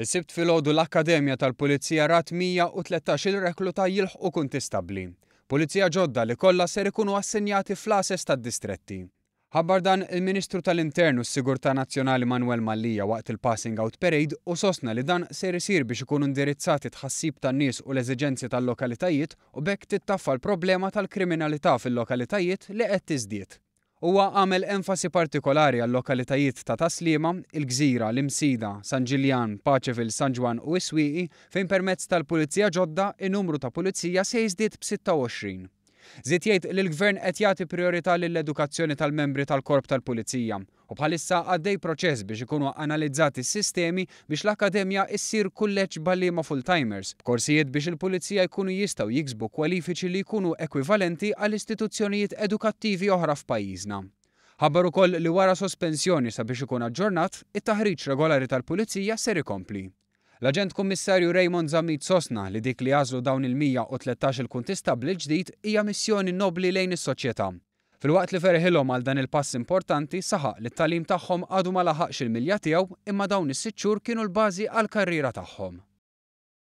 il sibt filgħodu l-Akkademja tal-Pulizija rat 113 il-rekluta jilħqu kun tistabli. Pulizija ġodda li kollha ser ikunu assenjati fl-ases tad-distretti. Għabbar dan il-Ministru tal-Internu s-Sigurta Nazzjonali Manuel Mallija waqt il-Passing Out Parade u sosna li dan ser isir biex ikunu indirizzati tħassib tan-nies u l eżigenzi tal-lokalitajiet u bekk tittaffa l-problema tal-kriminalità fil-lokalitajiet li qed tiżdied. Huwa għamel enfasi partikolari għal lokalitajiet ta' Taslima, il-Gżira, l-Imsida, San Ġiljan, Paċevil, San Ġwan u Iswiqi fejn permezz tal-Pulizija ġodda in-numru ta' pulizija se jiżdied b-26. jgħid li l-gvern qed jagħti priorità lill-edukazzjoni tal-membri tal-korp tal-Pulizija u bħalissa għaddej proċess biex ikunu analizzati s-sistemi biex l-Akademja issir kulleġġ ballima full-timers, Korsijiet biex il-Pulizija jkunu jistaw jiksbu kwalifiċi li jkunu ekwivalenti għall-istituzzjonijiet edukattivi oħra f'pajjiżna. Ħabbar ukoll li wara sospensjoni sabiex ikun aġġornat, it-taħriġ regolari tal-Pulizija ser ikompli. L-Aġent Kummissarju Raymond Zamit Sosna li dik li għażlu dawn il-113 il-kuntista bil-ġdid hija missjoni nobli lejn is-soċjetà. Fil-waqt li ferħilhom għal dan il-pass importanti saħaq li t-talim tagħhom għadu ma laħaqx il-milja tiegħu imma dawn is-sitt xhur kienu l-bażi għal karriera tagħhom.